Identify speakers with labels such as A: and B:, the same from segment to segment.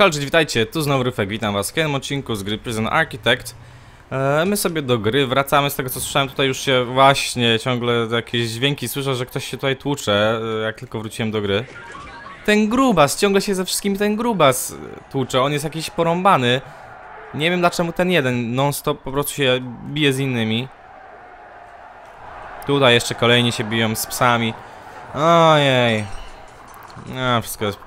A: Halo, cześć, witajcie, tu znowu Ryfek, witam was w kolejnym odcinku z gry Prison Architect eee, My sobie do gry wracamy, z tego co słyszałem tutaj już się właśnie ciągle jakieś dźwięki słyszę, że ktoś się tutaj tłucze, e, jak tylko wróciłem do gry Ten grubas, ciągle się ze wszystkim ten grubas e, tłucze, on jest jakiś porąbany Nie wiem dlaczego ten jeden non-stop po prostu się bije z innymi Tutaj jeszcze kolejni się biją z psami Ojej no, wszystko jest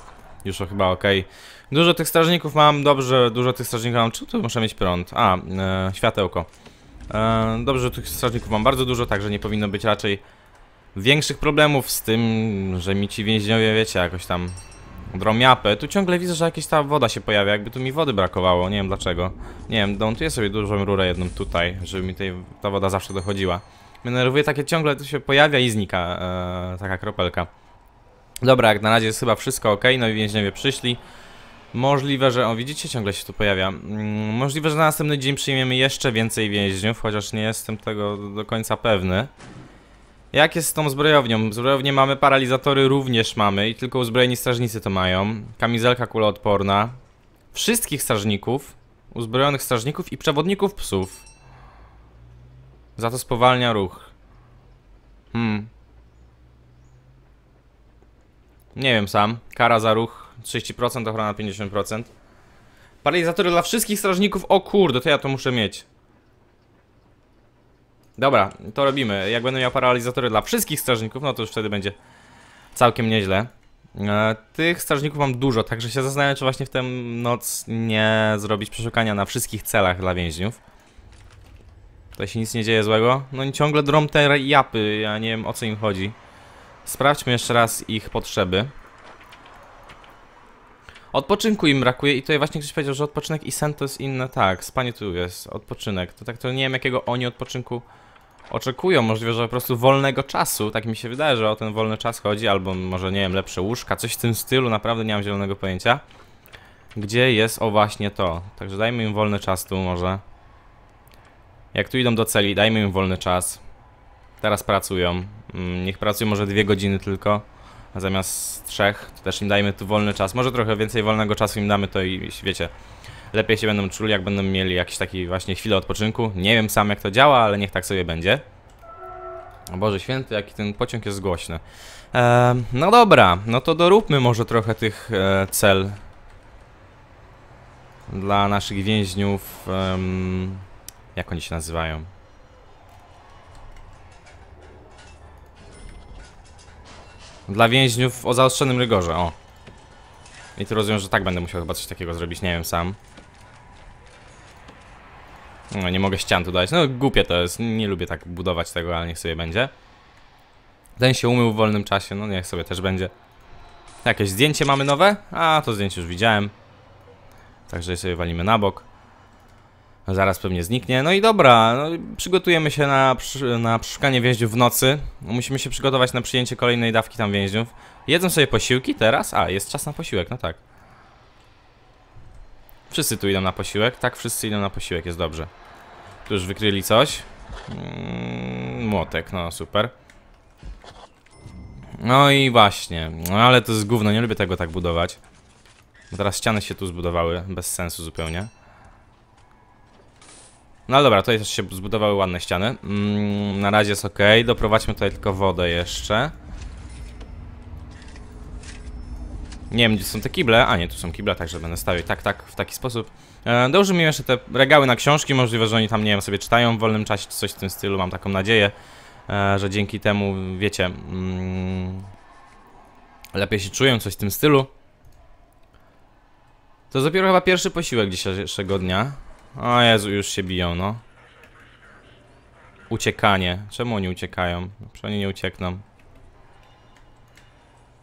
A: już chyba okej. Okay. Dużo tych strażników mam, dobrze, dużo tych strażników mam. Czy tu muszę mieć prąd? A, e, światełko. E, dobrze, tych strażników mam bardzo dużo, także nie powinno być raczej większych problemów z tym, że mi ci więźniowie, wiecie, jakoś tam dromiapę. Tu ciągle widzę, że jakaś ta woda się pojawia, jakby tu mi wody brakowało, nie wiem dlaczego. Nie wiem, dontuję sobie dużą rurę jedną tutaj, żeby mi tej, ta woda zawsze dochodziła. Mnie takie ciągle, tu się pojawia i znika e, taka kropelka. Dobra, jak na razie jest chyba wszystko ok, no i więźniowie przyszli. Możliwe, że... O, widzicie? Ciągle się tu pojawia. Mm, możliwe, że na następny dzień przyjmiemy jeszcze więcej więźniów, chociaż nie jestem tego do końca pewny. Jak jest z tą zbrojownią? Zbrojownię mamy, paralizatory również mamy i tylko uzbrojeni strażnicy to mają. Kamizelka kuloodporna. Wszystkich strażników, uzbrojonych strażników i przewodników psów. Za to spowalnia ruch. Hmm. Nie wiem sam. Kara za ruch 30% ochrona 50%. Paralizatory dla wszystkich strażników. O kurde, to ja to muszę mieć. Dobra, to robimy. Jak będę miał paralizatory dla wszystkich strażników, no to już wtedy będzie całkiem nieźle. E, tych strażników mam dużo, także się zastanawiam, czy właśnie w tę noc nie zrobić przeszukania na wszystkich celach dla więźniów. Tutaj się nic nie dzieje złego. No i ciągle drą te japy, ja nie wiem o co im chodzi. Sprawdźmy jeszcze raz ich potrzeby. Odpoczynku im brakuje i tutaj właśnie ktoś powiedział, że odpoczynek i sen to jest inne. Tak, spanie tu jest, odpoczynek. To tak, to nie wiem jakiego oni odpoczynku oczekują. Możliwe, że po prostu wolnego czasu. Tak mi się wydaje, że o ten wolny czas chodzi. Albo może, nie wiem, lepsze łóżka, coś w tym stylu. Naprawdę nie mam zielonego pojęcia. Gdzie jest, o właśnie to. Także dajmy im wolny czas tu może. Jak tu idą do celi, dajmy im wolny czas. Teraz pracują. Mm, niech pracują może dwie godziny tylko a zamiast trzech, to też im dajmy tu wolny czas. Może trochę więcej wolnego czasu im damy, to i wiecie, lepiej się będą czuli, jak będą mieli jakiś taki właśnie chwilę odpoczynku. Nie wiem sam jak to działa, ale niech tak sobie będzie. O Boże święty, jaki ten pociąg jest głośny. E, no dobra, no to doróbmy może trochę tych e, cel dla naszych więźniów. jak oni się nazywają? Dla więźniów o zaostrzonym rygorze, o. I tu rozumiem, że tak będę musiał chyba coś takiego zrobić, nie wiem, sam. No, nie mogę ścian tu dać. No, głupie to jest. Nie lubię tak budować tego, ale niech sobie będzie. Ten się umył w wolnym czasie. No, niech sobie też będzie. Jakieś zdjęcie mamy nowe? A, to zdjęcie już widziałem. Także sobie walimy na bok. Zaraz pewnie zniknie. No i dobra, no, przygotujemy się na, na więźniów w nocy. No, musimy się przygotować na przyjęcie kolejnej dawki tam więźniów. Jedzą sobie posiłki teraz? A, jest czas na posiłek, no tak. Wszyscy tu idą na posiłek. Tak, wszyscy idą na posiłek, jest dobrze. Tu już wykryli coś. Mm, młotek, no super. No i właśnie, no ale to jest gówno, nie lubię tego tak budować. Bo teraz ściany się tu zbudowały, bez sensu zupełnie. No dobra, tutaj też się zbudowały ładne ściany. Mm, na razie jest ok. Doprowadźmy tutaj tylko wodę jeszcze. Nie wiem, gdzie są te kible. A nie, tu są kible, także będę stawiał tak, tak, w taki sposób. E, dołożymy jeszcze te regały na książki. Możliwe, że oni tam, nie wiem, sobie czytają w wolnym czasie czy coś w tym stylu. Mam taką nadzieję, e, że dzięki temu, wiecie, mm, lepiej się czują, coś w tym stylu. To jest dopiero chyba pierwszy posiłek dzisiejszego dnia. O Jezu, już się biją, no. Uciekanie. Czemu oni uciekają? Przecież oni nie uciekną.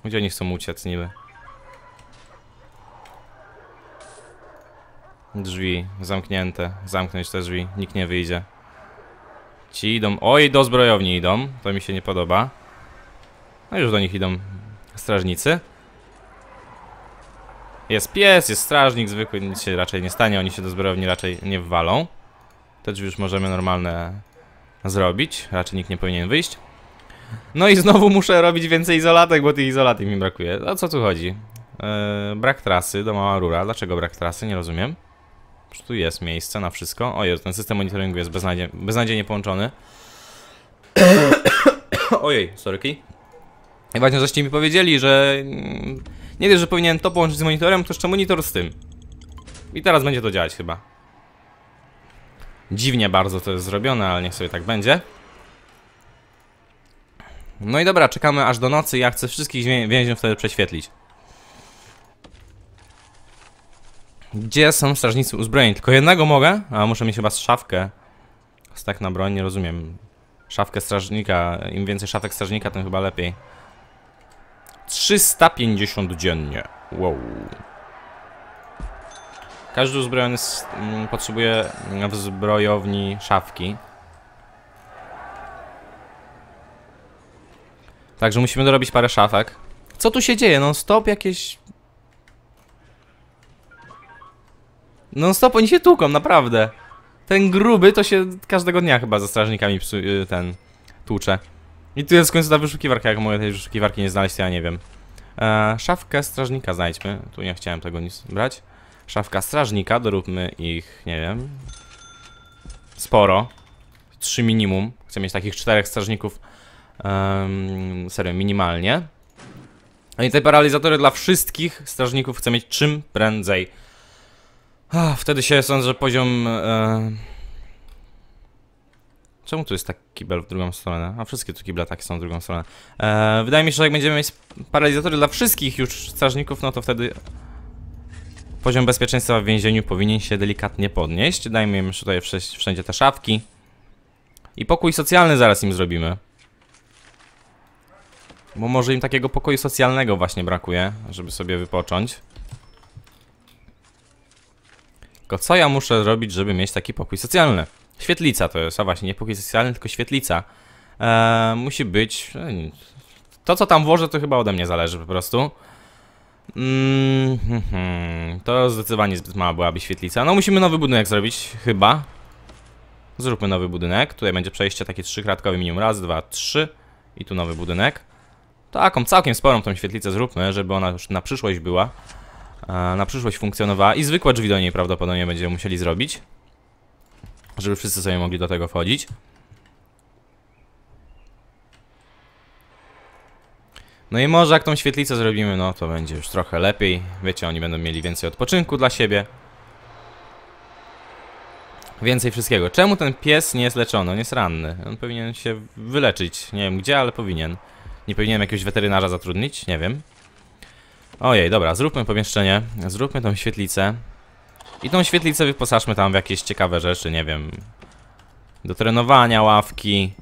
A: Gdzie oni chcą uciec niby? Drzwi zamknięte. Zamknąć te drzwi. Nikt nie wyjdzie. Ci idą. Oj, do zbrojowni idą. To mi się nie podoba. No już do nich idą strażnicy. Jest pies, jest strażnik zwykły, nic się raczej nie stanie, oni się do zbrojowni raczej nie wwalą. Te drzwi już możemy normalne zrobić, raczej nikt nie powinien wyjść. No i znowu muszę robić więcej izolatek, bo tych izolatek mi brakuje. O co tu chodzi? E, brak trasy do mała rura. Dlaczego brak trasy? Nie rozumiem. Czy tu jest miejsce na wszystko? O jest, ten system monitoringu jest beznadzie beznadziejnie połączony. Ojej, sorki. I właśnie żeście mi powiedzieli, że mm, nie wiesz, że powinienem to połączyć z monitorem, to jeszcze monitor z tym. I teraz będzie to działać chyba. Dziwnie bardzo to jest zrobione, ale niech sobie tak będzie. No i dobra, czekamy aż do nocy. Ja chcę wszystkich więźniów wtedy prześwietlić. Gdzie są strażnicy uzbrojeni? Tylko jednego mogę? A muszę mieć chyba szafkę. Stak na broń, nie rozumiem. Szafkę strażnika. Im więcej szafek strażnika, tym chyba lepiej. 350 dziennie. Wow. Każdy uzbrojony mm, potrzebuje w zbrojowni szafki. Także musimy dorobić parę szafek. Co tu się dzieje? Non stop jakieś... Non stop oni się tłuką, naprawdę. Ten gruby to się każdego dnia chyba ze strażnikami y, ten tłucze. I tu jest w końcu ta wyszukiwarka, jak mogę tej wyszukiwarki nie znaleźć, to ja nie wiem. E, szafkę strażnika znajdźmy. Tu nie chciałem tego nic brać. Szafka strażnika, doróbmy ich, nie wiem. Sporo. Trzy minimum. Chcę mieć takich czterech strażników. serio, minimalnie. No I te paralizatory dla wszystkich strażników chcę mieć czym prędzej. Ach, wtedy się sądzę, że poziom... E, Czemu tu jest taki kibel w drugą stronę? A wszystkie tu kible takie są w drugą stronę. Eee, wydaje mi się, że jak będziemy mieć paralizatory dla wszystkich już strażników, no to wtedy poziom bezpieczeństwa w więzieniu powinien się delikatnie podnieść. Dajmy im tutaj wszędzie te szafki. I pokój socjalny zaraz im zrobimy. Bo może im takiego pokoju socjalnego właśnie brakuje, żeby sobie wypocząć. Tylko co ja muszę zrobić, żeby mieć taki pokój socjalny? Świetlica to jest, a właśnie, nie pokój socjalny, tylko świetlica. Eee, musi być... No to, co tam włożę, to chyba ode mnie zależy po prostu. Mm, hmm, hmm, to zdecydowanie zbyt mała byłaby świetlica. No musimy nowy budynek zrobić, chyba. Zróbmy nowy budynek. Tutaj będzie przejście takie trzykratkowe minimum. Raz, dwa, trzy. I tu nowy budynek. Taką całkiem sporą tą świetlicę zróbmy, żeby ona już na przyszłość była. E, na przyszłość funkcjonowała. I zwykłe drzwi do niej prawdopodobnie będziemy musieli zrobić żeby wszyscy sobie mogli do tego wchodzić. No i może jak tą świetlicę zrobimy, no to będzie już trochę lepiej. Wiecie, oni będą mieli więcej odpoczynku dla siebie. Więcej wszystkiego. Czemu ten pies nie jest leczony? On jest ranny. On powinien się wyleczyć. Nie wiem gdzie, ale powinien. Nie powinienem jakiegoś weterynarza zatrudnić? Nie wiem. Ojej, dobra, zróbmy pomieszczenie. Zróbmy tą świetlicę. I tą świetlicę wyposażmy tam w jakieś ciekawe rzeczy, nie wiem. Do trenowania, ławki.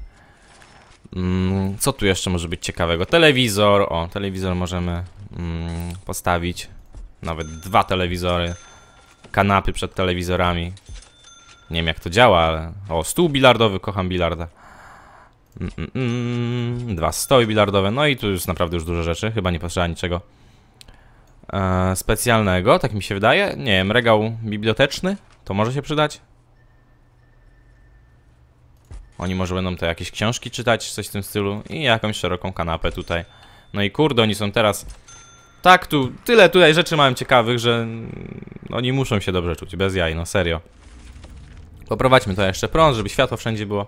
A: Mm, co tu jeszcze może być ciekawego? Telewizor. O, telewizor możemy mm, postawić. Nawet dwa telewizory. Kanapy przed telewizorami. Nie wiem jak to działa, ale... O, stół bilardowy, kocham bilarda. Mm, mm, mm. dwa stoły bilardowe. No i tu już naprawdę już dużo rzeczy. Chyba nie potrzeba niczego e, specjalnego, tak mi się wydaje. Nie wiem, regał biblioteczny, to może się przydać. Oni może będą te jakieś książki czytać, coś w tym stylu i jakąś szeroką kanapę tutaj. No i kurde, oni są teraz... Tak, tu tyle tutaj rzeczy mam ciekawych, że oni muszą się dobrze czuć, bez jaj, no serio. Poprowadźmy to jeszcze prąd, żeby światło wszędzie było.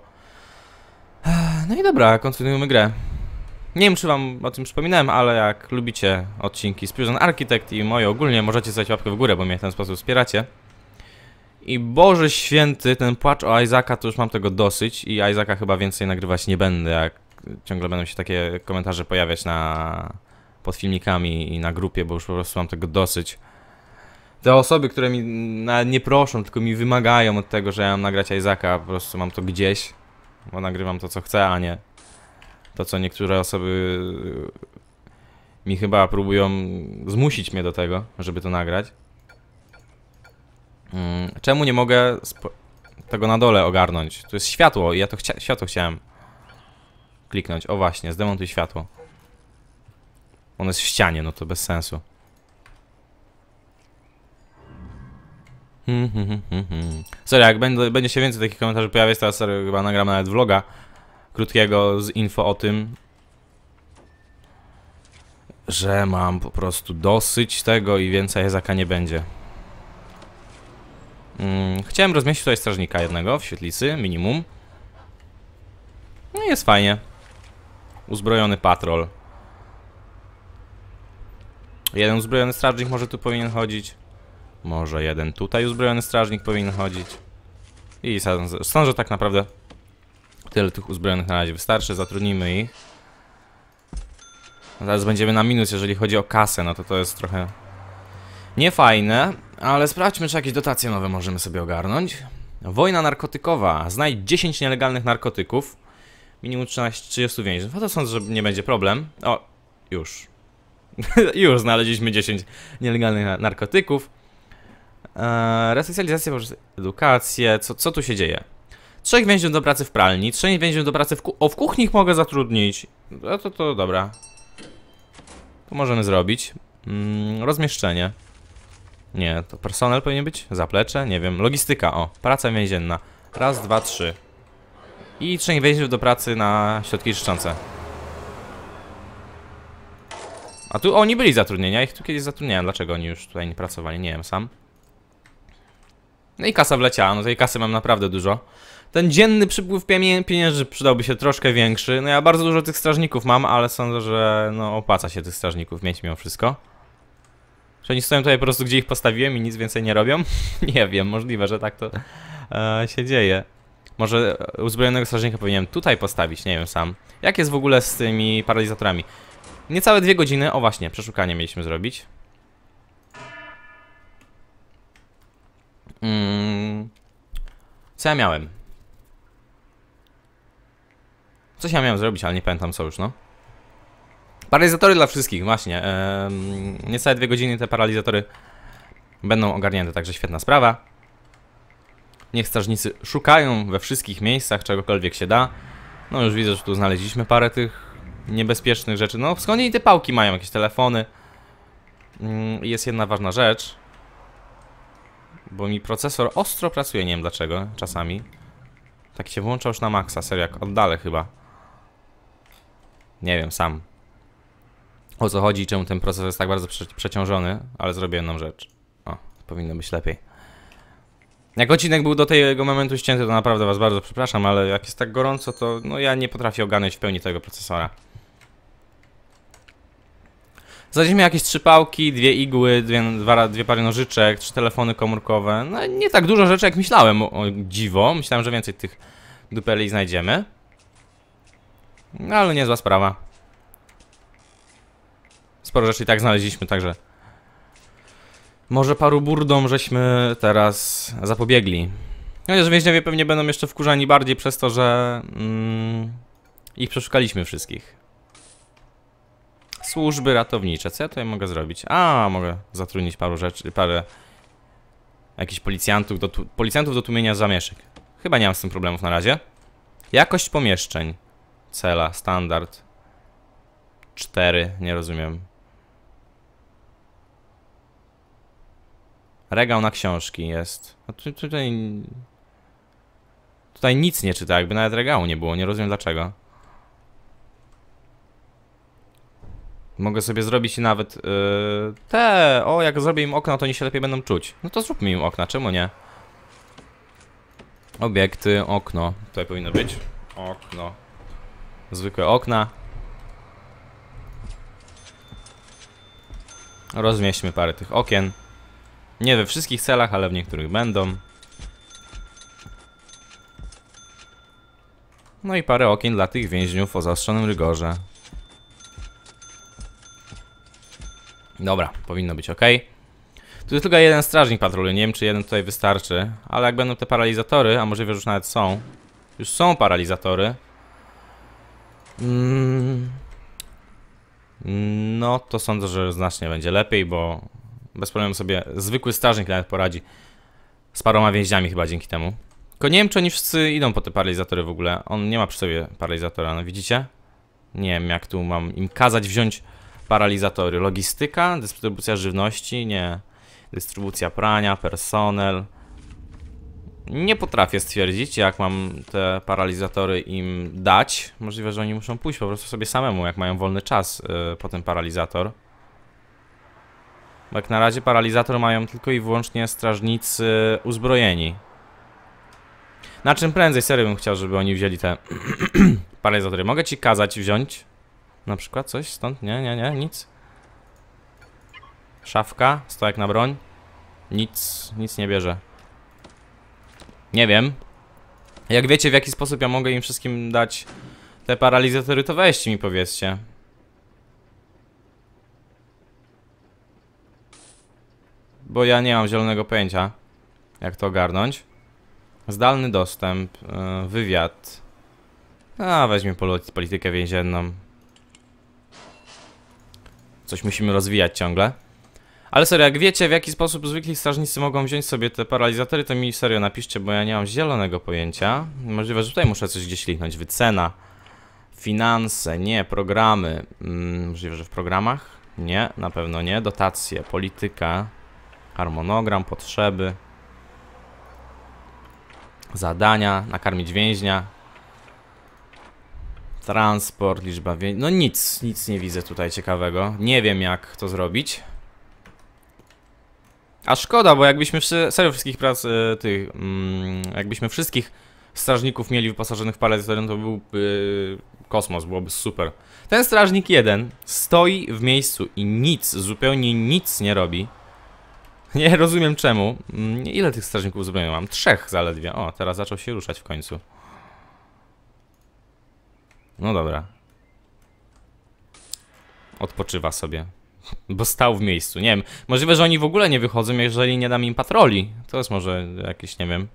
A: No i dobra, kontynuujmy grę. Nie wiem, czy wam o tym przypominałem, ale jak lubicie odcinki z Prison Architect i moje ogólnie, możecie zdać łapkę w górę, bo mnie w ten sposób wspieracie. I Boże Święty, ten płacz o Isaaca, to już mam tego dosyć i Isaaca chyba więcej nagrywać nie będę, jak ciągle będą się takie komentarze pojawiać na... pod filmikami i na grupie, bo już po prostu mam tego dosyć. Te osoby, które mi nie proszą, tylko mi wymagają od tego, że ja mam nagrać Isaaca, po prostu mam to gdzieś, bo nagrywam to co chcę, a nie to, co niektóre osoby e, mi chyba próbują zmusić mnie do tego, żeby to nagrać. Mm, czemu nie mogę tego na dole ogarnąć? Tu jest światło i ja to chcia światło chciałem kliknąć. O właśnie, zdemontuj światło. On jest w ścianie, no to bez sensu. Hmm, hmm, hmm, hmm, hmm. Sorry, jak będzie, będzie się więcej takich komentarzy pojawiać, to sorry, chyba nagram nawet vloga krótkiego z info o tym, że mam po prostu dosyć tego i więcej jezaka nie będzie. Hmm, chciałem rozmieścić tutaj strażnika jednego w świetlicy, minimum. No jest fajnie. Uzbrojony patrol. Jeden uzbrojony strażnik może tu powinien chodzić. Może jeden tutaj uzbrojony strażnik powinien chodzić. I sądzę, że tak naprawdę Tyle tych uzbrojonych na razie wystarczy, zatrudnimy ich. No teraz będziemy na minus, jeżeli chodzi o kasę, no to to jest trochę niefajne, ale sprawdźmy, czy jakieś dotacje nowe możemy sobie ogarnąć. Wojna narkotykowa. Znajdź 10 nielegalnych narkotyków. Minimum 13, 30 więźniów. No to sądzę, że nie będzie problem. O, już. już znaleźliśmy 10 nielegalnych narkotyków. Eee, resocjalizacja poprzez edukację. Co, co tu się dzieje? Trzech więźniów do pracy w pralni, trzech więźniów do pracy w ku O, w kuchni ich mogę zatrudnić. No to, to dobra. To możemy zrobić. Mm, rozmieszczenie. Nie, to personel powinien być? Zaplecze? Nie wiem. Logistyka, o. Praca więzienna. Raz, dwa, trzy. I trzech więźniów do pracy na środki czyszczące. A tu oni byli zatrudnieni, ja ich tu kiedyś zatrudniałem. Dlaczego oni już tutaj nie pracowali? Nie wiem, sam. No i kasa wleciała, no tej kasy mam naprawdę dużo ten dzienny przypływ pieniędzy przydałby się troszkę większy. No ja bardzo dużo tych strażników mam, ale sądzę, że no opłaca się tych strażników mieć mimo wszystko. Czy oni stoją tutaj po prostu, gdzie ich postawiłem i nic więcej nie robią? nie wiem, możliwe, że tak to e, się dzieje. Może uzbrojonego strażnika powinienem tutaj postawić, nie wiem sam. Jak jest w ogóle z tymi paralizatorami? Niecałe dwie godziny, o właśnie, przeszukanie mieliśmy zrobić. Mm. Co ja miałem? Coś ja miałem zrobić, ale nie pamiętam co już, no. Paralizatory dla wszystkich, właśnie. Eee, niecałe dwie godziny te paralizatory będą ogarnięte, także świetna sprawa. Niech strażnicy szukają we wszystkich miejscach, czegokolwiek się da. No już widzę, że tu znaleźliśmy parę tych niebezpiecznych rzeczy. No skąd i te pałki mają, jakieś telefony. Eee, jest jedna ważna rzecz. Bo mi procesor ostro pracuje, nie wiem dlaczego, czasami. Tak się włącza już na maksa, serio, jak oddalę chyba nie wiem sam o co chodzi, czemu ten proces jest tak bardzo prze przeciążony, ale zrobię jedną rzecz. O, powinno być lepiej. Jak odcinek był do tego momentu ścięty, to naprawdę was bardzo przepraszam, ale jak jest tak gorąco, to no ja nie potrafię ogarnąć w pełni tego procesora. Znaleźliśmy jakieś trzy pałki, dwie igły, dwie, dwa, dwie pary nożyczek, trzy telefony komórkowe. No nie tak dużo rzeczy jak myślałem, o, o dziwo. Myślałem, że więcej tych dupeli znajdziemy. No ale niezła sprawa. Sporo rzeczy i tak znaleźliśmy, także... Może paru burdom żeśmy teraz zapobiegli. Chociaż więźniowie pewnie będą jeszcze wkurzani bardziej przez to, że... Mm, ich przeszukaliśmy wszystkich. Służby ratownicze. Co ja tutaj mogę zrobić? A, mogę zatrudnić paru rzeczy, parę... Jakichś policjantów do, policjantów do tłumienia zamieszek. Chyba nie mam z tym problemów na razie. Jakość pomieszczeń. Cela, standard. 4, nie rozumiem. Regał na książki jest. A no tu, tutaj... Tutaj nic nie czyta, jakby nawet regału nie było, nie rozumiem dlaczego. Mogę sobie zrobić nawet yy, te, o jak zrobię im okno to oni się lepiej będą czuć. No to zróbmy im okna, czemu nie? Obiekty, okno, tutaj powinno być. Okno, zwykłe okna. Rozmieśćmy parę tych okien. Nie we wszystkich celach, ale w niektórych będą. No i parę okien dla tych więźniów o zaostrzonym rygorze. Dobra, powinno być ok. Tu jest tylko jeden strażnik patroli, nie wiem czy jeden tutaj wystarczy, ale jak będą te paralizatory, a może że już nawet są. Już są paralizatory, Mm. No, to sądzę, że znacznie będzie lepiej, bo bez problemu sobie zwykły strażnik nawet poradzi z paroma więźniami chyba dzięki temu. Tylko nie wiem, czy oni wszyscy idą po te paralizatory w ogóle. On nie ma przy sobie paralizatora, no widzicie? Nie wiem, jak tu mam im kazać wziąć paralizatory. Logistyka, dystrybucja żywności, nie. Dystrybucja prania, personel. Nie potrafię stwierdzić, jak mam te paralizatory im dać. Możliwe, że oni muszą pójść po prostu sobie samemu, jak mają wolny czas yy, po ten paralizator. Bo jak na razie paralizator mają tylko i wyłącznie strażnicy uzbrojeni. Na czym prędzej, serio bym chciał, żeby oni wzięli te paralizatory. Mogę ci kazać wziąć? Na przykład coś stąd? Nie, nie, nie, nic. Szafka, stojak na broń. Nic, nic nie bierze. Nie wiem. Jak wiecie, w jaki sposób ja mogę im wszystkim dać te paralizatory, to weźcie mi powiedzcie. Bo ja nie mam zielonego pojęcia, jak to ogarnąć. Zdalny dostęp, e, wywiad. A, weźmy politykę więzienną. Coś musimy rozwijać ciągle. Ale serio, jak wiecie w jaki sposób zwykli strażnicy mogą wziąć sobie te paralizatory, to mi serio napiszcie, bo ja nie mam zielonego pojęcia. Możliwe, że tutaj muszę coś gdzieś lichnąć. Wycena, finanse, nie, programy. Mm, możliwe, że w programach? Nie, na pewno nie. Dotacje, polityka, harmonogram, potrzeby, zadania, nakarmić więźnia, transport, liczba więź... No nic, nic nie widzę tutaj ciekawego. Nie wiem jak to zrobić. A szkoda, bo jakbyśmy serio wszystkich prac e, tych, mm, jakbyśmy wszystkich strażników mieli wyposażonych w paletę, to byłby kosmos, byłoby super. Ten strażnik jeden stoi w miejscu i nic, zupełnie nic nie robi. Nie rozumiem czemu. Mm, ile tych strażników zupełnie mam? Trzech zaledwie. O, teraz zaczął się ruszać w końcu. No dobra. Odpoczywa sobie. Bo stał w miejscu, nie wiem. Możliwe, że oni w ogóle nie wychodzą, jeżeli nie dam im patroli. To jest może jakieś, nie wiem.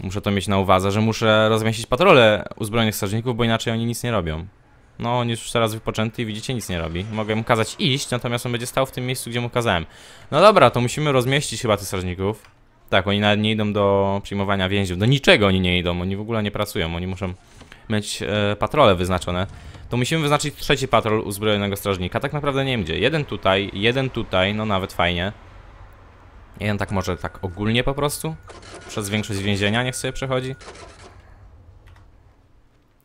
A: Muszę to mieć na uwadze, że muszę rozmieścić patrole uzbrojonych strażników, bo inaczej oni nic nie robią. No, on jest już teraz wypoczęty i widzicie, nic nie robi. Mogę mu kazać iść, natomiast on będzie stał w tym miejscu, gdzie mu kazałem. No dobra, to musimy rozmieścić chyba tych strażników. Tak, oni nawet nie idą do przyjmowania więźniów. Do niczego oni nie idą, oni w ogóle nie pracują. Oni muszą mieć e, patrole wyznaczone to musimy wyznaczyć trzeci patrol uzbrojonego strażnika. Tak naprawdę nie wiem gdzie. Jeden tutaj, jeden tutaj, no nawet fajnie. Jeden tak może tak ogólnie po prostu. Przez większość więzienia niech sobie przechodzi.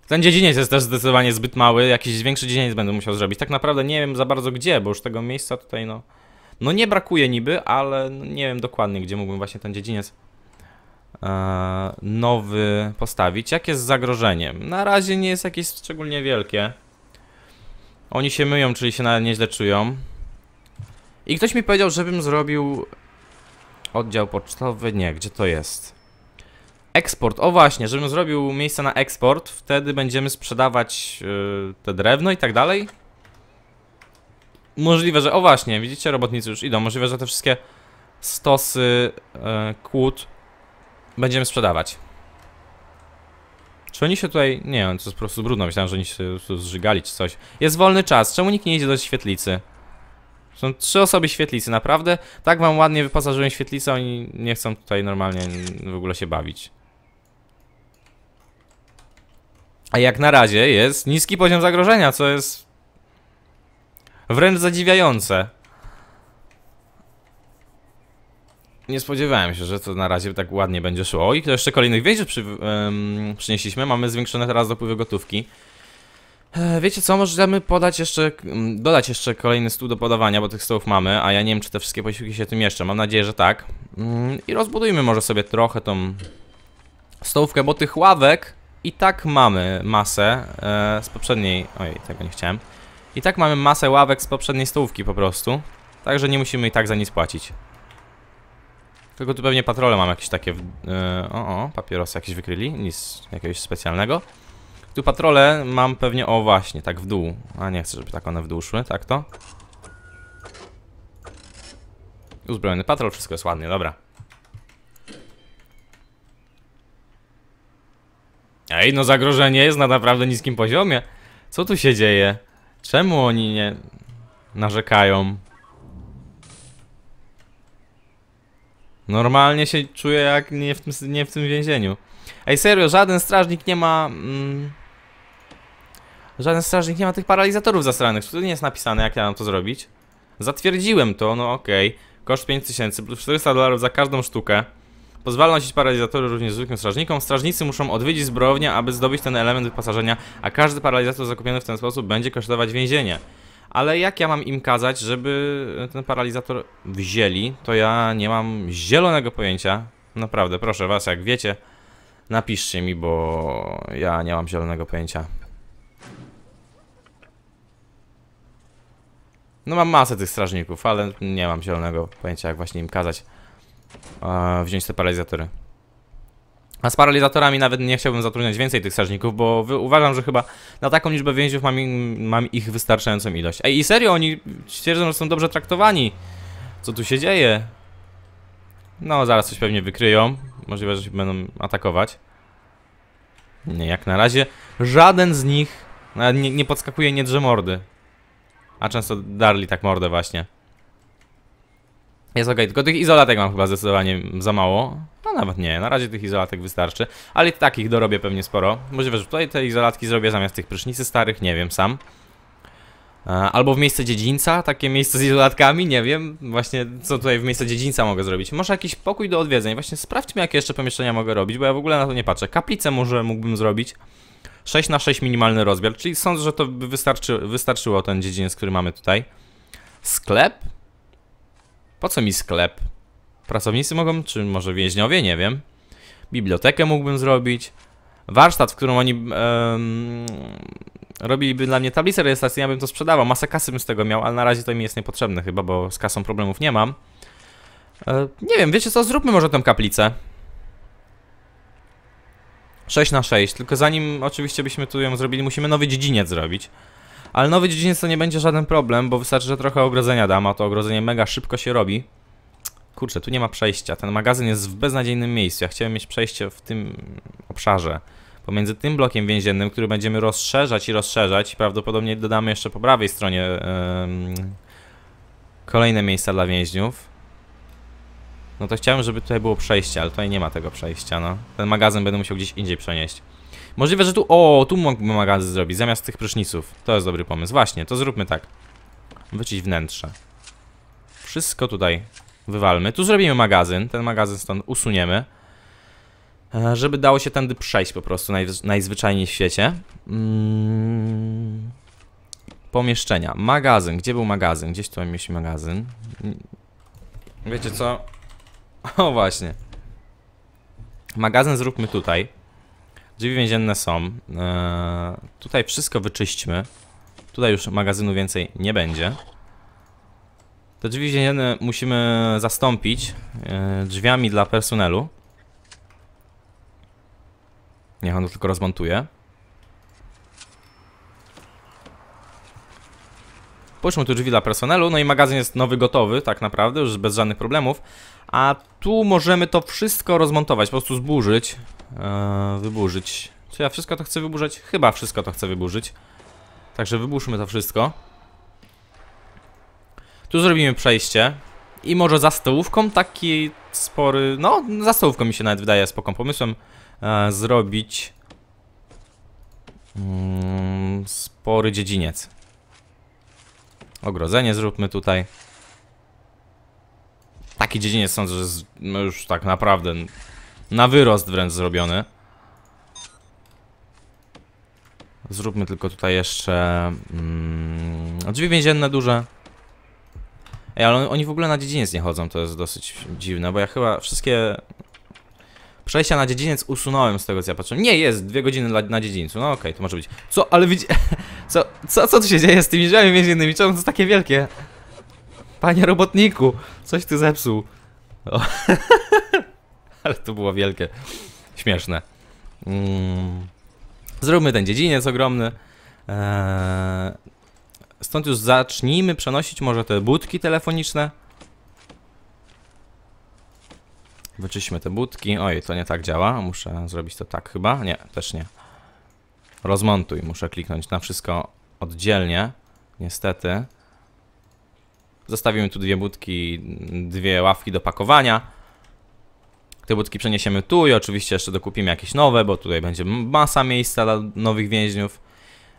A: Ten dziedziniec jest też zdecydowanie zbyt mały, jakiś większy dziedziniec będę musiał zrobić. Tak naprawdę nie wiem za bardzo gdzie, bo już tego miejsca tutaj no... No nie brakuje niby, ale no nie wiem dokładnie gdzie mógłbym właśnie ten dziedziniec E, nowy postawić. Jak jest z zagrożeniem? Na razie nie jest jakieś szczególnie wielkie. Oni się myją, czyli się na nieźle czują. I ktoś mi powiedział, żebym zrobił oddział pocztowy. Nie, gdzie to jest? Eksport. O właśnie, żebym zrobił miejsce na eksport. Wtedy będziemy sprzedawać yy, te drewno i tak dalej. Możliwe, że... O właśnie, widzicie, robotnicy już idą. Możliwe, że te wszystkie stosy yy, kłód będziemy sprzedawać. Czy oni się tutaj... Nie wiem, to jest po prostu brudno. Myślałem, że oni się zżygali czy coś. Jest wolny czas. Czemu nikt nie idzie do świetlicy? Są trzy osoby świetlicy, naprawdę? Tak wam ładnie wyposażyłem świetlicę, oni nie chcą tutaj normalnie w ogóle się bawić. A jak na razie jest niski poziom zagrożenia, co jest wręcz zadziwiające. nie spodziewałem się, że to na razie tak ładnie będzie szło. I to jeszcze kolejnych więźniów przy, przynieśliśmy. Mamy zwiększone teraz dopływy gotówki. E, wiecie co, możemy podać jeszcze, dodać jeszcze kolejny stół do podawania, bo tych stołów mamy, a ja nie wiem, czy te wszystkie posiłki się tym jeszcze. Mam nadzieję, że tak. Mm, I rozbudujmy może sobie trochę tą stołówkę, bo tych ławek i tak mamy masę e, z poprzedniej... Oj, tego nie chciałem. I tak mamy masę ławek z poprzedniej stołówki po prostu. Także nie musimy i tak za nic płacić. Tylko tu pewnie patrole mam jakieś takie... Yy, o, o, papierosy jakieś wykryli, nic jakiegoś specjalnego. Tu patrole mam pewnie, o właśnie, tak w dół. A nie chcę, żeby tak one w dół szły, tak to. Uzbrojony patrol, wszystko jest ładnie, dobra. Ej, no zagrożenie jest na naprawdę niskim poziomie. Co tu się dzieje? Czemu oni nie narzekają? Normalnie się czuję jak nie w tym, nie w tym więzieniu. Ej, serio, żaden strażnik nie ma... Mm, żaden strażnik nie ma tych paralizatorów zasranych. Tu nie jest napisane, jak ja mam to zrobić. Zatwierdziłem to, no okej. Okay. Koszt 5000 plus 400 dolarów za każdą sztukę. Pozwala nosić paralizatory również zwykłym strażnikom. Strażnicy muszą odwiedzić zbrojnię, aby zdobyć ten element wyposażenia, a każdy paralizator zakupiony w ten sposób będzie kosztować więzienie. Ale jak ja mam im kazać, żeby ten paralizator wzięli, to ja nie mam zielonego pojęcia. Naprawdę, proszę was, jak wiecie, napiszcie mi, bo ja nie mam zielonego pojęcia. No mam masę tych strażników, ale nie mam zielonego pojęcia, jak właśnie im kazać e, wziąć te paralizatory. A z paralizatorami nawet nie chciałbym zatrudniać więcej tych strażników, bo uważam, że chyba na taką liczbę więźniów mam, mam ich wystarczającą ilość. Ej, i serio, oni stwierdzą, że są dobrze traktowani. Co tu się dzieje? No, zaraz coś pewnie wykryją. Możliwe, że się będą atakować. Nie, jak na razie żaden z nich nie, nie podskakuje, nie drze mordy. A często darli tak mordę właśnie. Jest ok, tylko tych izolatek mam chyba zdecydowanie za mało. No nawet nie, na razie tych izolatek wystarczy. Ale takich dorobię pewnie sporo. Możliwe, że tutaj te izolatki zrobię zamiast tych prysznicy starych, nie wiem, sam. E, albo w miejsce dziedzińca, takie miejsce z izolatkami, nie wiem. Właśnie co tutaj w miejsce dziedzińca mogę zrobić. Może jakiś pokój do odwiedzeń. Właśnie sprawdźmy jakie jeszcze pomieszczenia mogę robić, bo ja w ogóle na to nie patrzę. Kaplicę może mógłbym zrobić. 6 na 6 minimalny rozmiar, czyli sądzę, że to by wystarczy, wystarczyło ten dziedziniec, który mamy tutaj. Sklep? Po co mi sklep? Pracownicy mogą, czy może więźniowie, nie wiem. Bibliotekę mógłbym zrobić. Warsztat, w którym oni um, robiliby dla mnie tablicę rejestracyjną, ja bym to sprzedawał. Masę kasy bym z tego miał, ale na razie to mi jest niepotrzebne chyba, bo z kasą problemów nie mam. E, nie wiem, wiecie co, zróbmy może tę kaplicę. 6 na 6, tylko zanim oczywiście byśmy tu ją zrobili, musimy nowy dziedziniec zrobić. Ale nowy dziedziniec to nie będzie żaden problem, bo wystarczy, że trochę ogrodzenia dam, a to ogrodzenie mega szybko się robi. Kurczę, tu nie ma przejścia. Ten magazyn jest w beznadziejnym miejscu. Ja chciałem mieć przejście w tym obszarze. Pomiędzy tym blokiem więziennym, który będziemy rozszerzać i rozszerzać, prawdopodobnie dodamy jeszcze po prawej stronie yy, kolejne miejsca dla więźniów. No to chciałem, żeby tutaj było przejście, ale tutaj nie ma tego przejścia, no. Ten magazyn będę musiał gdzieś indziej przenieść. Możliwe, że tu... O, tu mógłbym magazyn zrobić, zamiast tych pryszniców. To jest dobry pomysł. Właśnie, to zróbmy tak. Wycić wnętrze. Wszystko tutaj wywalmy. Tu zrobimy magazyn. Ten magazyn stąd usuniemy. E, żeby dało się tędy przejść po prostu naj, najzwyczajniej w świecie. Mm. Pomieszczenia. Magazyn. Gdzie był magazyn? Gdzieś tu mieliśmy magazyn. Wiecie co? O właśnie. Magazyn zróbmy tutaj. Drzwi więzienne są. Eee, tutaj wszystko wyczyśćmy. Tutaj już magazynu więcej nie będzie. Te drzwi więzienne musimy zastąpić eee, drzwiami dla personelu. Niech on to tylko rozmontuje. Puszczmy tu drzwi dla personelu, no i magazyn jest nowy gotowy, tak naprawdę, już bez żadnych problemów. A tu możemy to wszystko rozmontować, po prostu zburzyć. E, wyburzyć. Czy ja wszystko to chcę wyburzyć. Chyba wszystko to chcę wyburzyć. Także wyburzmy to wszystko. Tu zrobimy przejście. I może za stołówką taki spory... No, za stołówką mi się nawet wydaje spoką pomysłem e, zrobić mm, spory dziedziniec. Ogrodzenie zróbmy tutaj. Taki dziedziniec sądzę, że jest no już tak naprawdę na wyrost wręcz zrobiony. Zróbmy tylko tutaj jeszcze mm, drzwi więzienne duże. Ej, ale oni w ogóle na dziedziniec nie chodzą, to jest dosyć dziwne, bo ja chyba wszystkie przejścia na dziedziniec usunąłem z tego, co ja patrzę. Nie, jest, dwie godziny na, na dziedzińcu, no okej, okay, to może być. Co, ale widzicie, co, co, co tu się dzieje z tymi drzwiami więziennymi, czemu to jest takie wielkie? Panie robotniku, coś ty zepsuł. O. Ale to było wielkie. Śmieszne. Mm. Zróbmy ten dziedziniec ogromny. Eee... Stąd już zacznijmy przenosić może te budki telefoniczne. Wyczyśmy te budki. Oj, to nie tak działa. Muszę zrobić to tak chyba. Nie, też nie. Rozmontuj. Muszę kliknąć na wszystko oddzielnie. Niestety. Zostawimy tu dwie budki, dwie ławki do pakowania. Te budki przeniesiemy tu i oczywiście jeszcze dokupimy jakieś nowe, bo tutaj będzie masa miejsca dla nowych więźniów.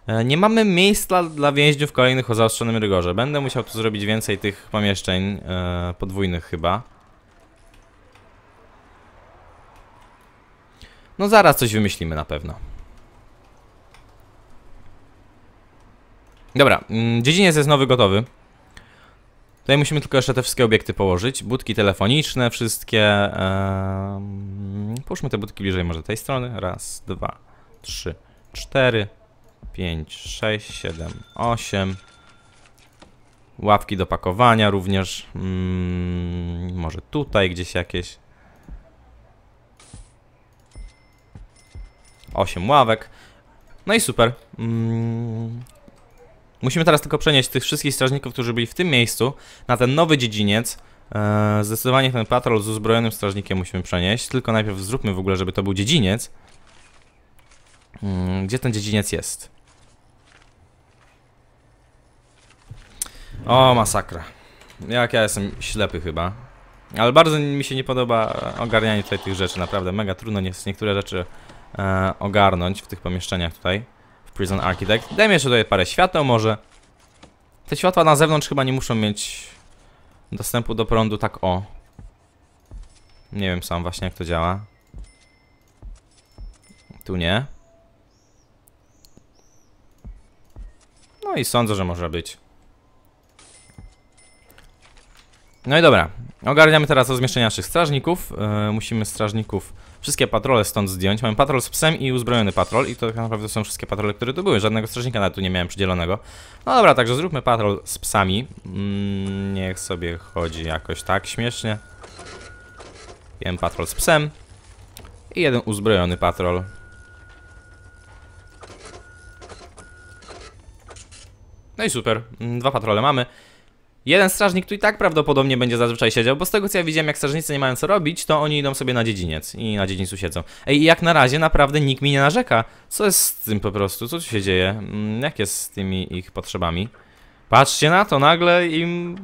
A: E, nie mamy miejsca dla więźniów kolejnych o zaostrzonym rygorze. Będę musiał tu zrobić więcej tych pomieszczeń, e, podwójnych chyba. No zaraz coś wymyślimy na pewno. Dobra, mm, dziedziniec jest nowy gotowy. Tutaj musimy tylko jeszcze te wszystkie obiekty położyć. Budki telefoniczne, wszystkie. Yy, te budki bliżej może tej strony. Raz, dwa, trzy, cztery, pięć, sześć, siedem, osiem. Ławki do pakowania również. Mm, może tutaj gdzieś jakieś. Osiem ławek. No i super. Mm, Musimy teraz tylko przenieść tych wszystkich strażników, którzy byli w tym miejscu, na ten nowy dziedziniec. Eee, zdecydowanie ten patrol z uzbrojonym strażnikiem musimy przenieść, tylko najpierw zróbmy w ogóle, żeby to był dziedziniec. Mm, gdzie ten dziedziniec jest?
B: O, masakra.
A: Jak ja jestem ślepy chyba. Ale bardzo mi się nie podoba ogarnianie tutaj tych rzeczy, naprawdę. Mega trudno jest niektóre rzeczy e, ogarnąć w tych pomieszczeniach tutaj. Prison Architect. Dajmy jeszcze tutaj parę świateł może. Te światła na zewnątrz chyba nie muszą mieć dostępu do prądu, tak o. Nie wiem sam właśnie jak to działa. Tu nie. No i sądzę, że może być. No i dobra. Ogarniamy teraz rozmieszczenie naszych strażników. Yy, musimy strażników wszystkie patrole stąd zdjąć. Mam patrol z psem i uzbrojony patrol i to tak naprawdę są wszystkie patrole, które tu były. Żadnego strażnika na tu nie miałem przydzielonego. No dobra, także zróbmy patrol z psami. Mm, niech sobie chodzi jakoś tak śmiesznie. Jeden patrol z psem i jeden uzbrojony patrol. No i super, mm, dwa patrole mamy. Jeden strażnik tu i tak prawdopodobnie będzie zazwyczaj siedział, bo z tego co ja widziałem, jak strażnicy nie mają co robić, to oni idą sobie na dziedziniec i na dziedzińcu siedzą. Ej, jak na razie naprawdę nikt mi nie narzeka. Co jest z tym po prostu? Co tu się dzieje? Mm, jak jest z tymi ich potrzebami? Patrzcie na to, nagle im...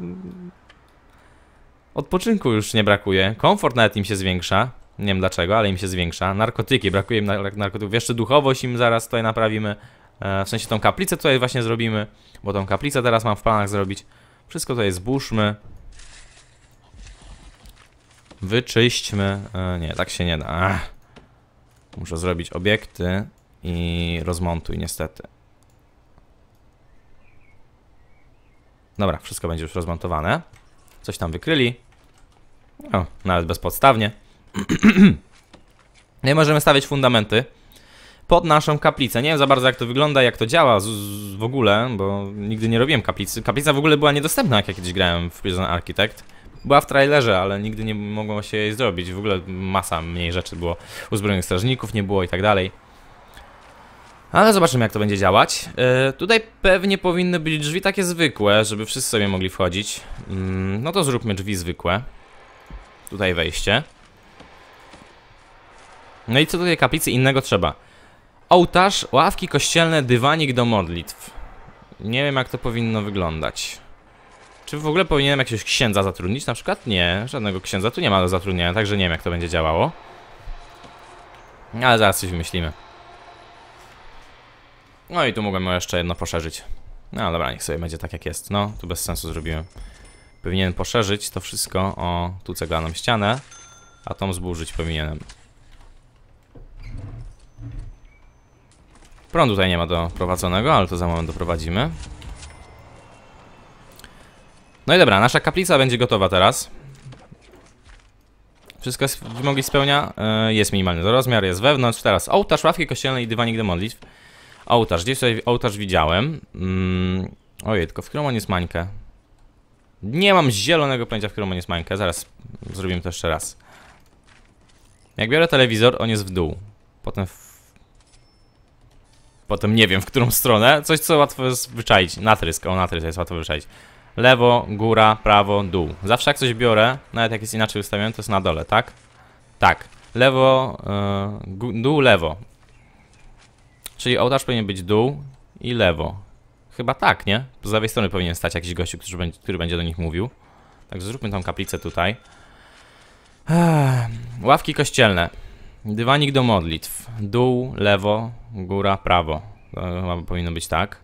A: Odpoczynku już nie brakuje. Komfort nawet im się zwiększa. Nie wiem dlaczego, ale im się zwiększa. Narkotyki, brakuje im narkotyków. Jeszcze duchowość im zaraz tutaj naprawimy. E, w sensie tą kaplicę tutaj właśnie zrobimy, bo tą kaplicę teraz mam w planach zrobić. Wszystko tutaj zbóżmy. Wyczyśćmy. E, nie, tak się nie da. Muszę zrobić obiekty i rozmontuj niestety. Dobra, wszystko będzie już rozmontowane. Coś tam wykryli. O, nawet bezpodstawnie. Nie i możemy stawiać fundamenty pod naszą kaplicę. Nie wiem za bardzo jak to wygląda, jak to działa z, z, w ogóle, bo nigdy nie robiłem kaplicy. Kaplica w ogóle była niedostępna, jak ja kiedyś grałem w Prison Architect. Była w trailerze, ale nigdy nie mogło się jej zrobić. W ogóle masa mniej rzeczy było. Uzbrojonych strażników nie było i tak dalej. Ale zobaczymy jak to będzie działać. Yy, tutaj pewnie powinny być drzwi takie zwykłe, żeby wszyscy sobie mogli wchodzić. Yy, no to zróbmy drzwi zwykłe. Tutaj wejście. No i co do tej kaplicy innego trzeba? Ołtarz, ławki kościelne, dywanik do modlitw. Nie wiem jak to powinno wyglądać. Czy w ogóle powinienem jakiegoś księdza zatrudnić na przykład? Nie, żadnego księdza tu nie ma do zatrudnienia, także nie wiem jak to będzie działało. Ale zaraz coś wymyślimy. No i tu mogłem jeszcze jedno poszerzyć. No dobra, niech sobie będzie tak jak jest. No, tu bez sensu zrobiłem. Powinienem poszerzyć to wszystko o tu ceglaną ścianę, a tą zburzyć powinienem. Prądu tutaj nie ma doprowadzonego, ale to za moment doprowadzimy. No i dobra, nasza kaplica będzie gotowa teraz. Wszystko wymogi spełnia. E, jest minimalny rozmiar, jest wewnątrz. Teraz ołtarz, ławki kościelne i dywanik do modlitw. Ołtarz, gdzieś tutaj ołtarz widziałem. Mm, ojej, tylko w którą jest mańkę? Nie mam zielonego pojęcia, w którą jest mańkę. Zaraz zrobimy to jeszcze raz. Jak biorę telewizor, on jest w dół. Potem w potem nie wiem w którą stronę, coś co łatwo jest wyczaić, natrysk, o natrysk jest łatwo wyczaić. Lewo, góra, prawo, dół. Zawsze jak coś biorę, nawet jak jest inaczej ustawione, to jest na dole, tak? Tak. Lewo, yy, dół, lewo. Czyli ołtarz powinien być dół i lewo. Chyba tak, nie? Z lewej strony powinien stać jakiś gościu, który będzie, który będzie do nich mówił. Także zróbmy tą kaplicę tutaj. ławki kościelne. Dywanik do modlitw. Dół, lewo, góra, prawo. To chyba powinno być tak.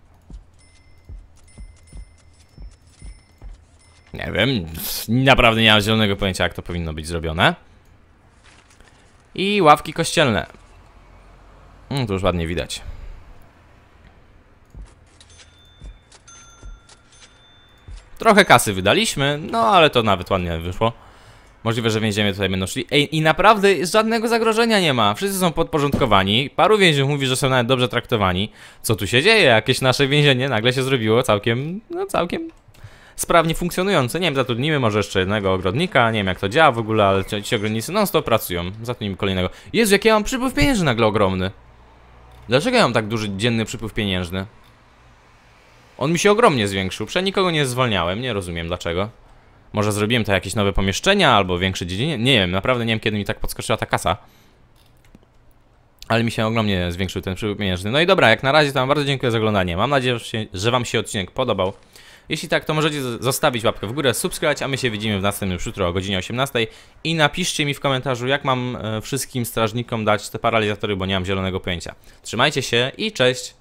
A: Nie wiem, naprawdę nie mam zielonego pojęcia, jak to powinno być zrobione. I ławki kościelne. Mm, to już ładnie widać. Trochę kasy wydaliśmy, no ale to nawet ładnie wyszło. Możliwe, że więzienie tutaj będą szli. Ej, i naprawdę żadnego zagrożenia nie ma. Wszyscy są podporządkowani. Paru więźniów mówi, że są nawet dobrze traktowani. Co tu się dzieje? Jakieś nasze więzienie nagle się zrobiło całkiem, no całkiem sprawnie funkcjonujące. Nie wiem, zatrudnimy może jeszcze jednego ogrodnika, nie wiem jak to działa w ogóle, ale ci, ci ogrodnicy non stop pracują. Zatrudnimy kolejnego. Jezu, jaki ja mam przypływ pieniężny nagle ogromny. Dlaczego ja mam tak duży dzienny przypływ pieniężny? On mi się ogromnie zwiększył, prze nikogo nie zwolniałem, nie rozumiem dlaczego. Może zrobiłem to jakieś nowe pomieszczenia albo większe dziedzinie. Nie wiem, naprawdę nie wiem, kiedy mi tak podskoczyła ta kasa. Ale mi się ogromnie zwiększył ten przybyt pieniężny. No i dobra, jak na razie to Wam bardzo dziękuję za oglądanie. Mam nadzieję, że, się, że Wam się odcinek podobał. Jeśli tak, to możecie zostawić łapkę w górę, subskrybować, a my się widzimy w następnym już jutro o godzinie 18. I napiszcie mi w komentarzu, jak mam e, wszystkim strażnikom dać te paralizatory, bo nie mam zielonego pojęcia. Trzymajcie się i cześć!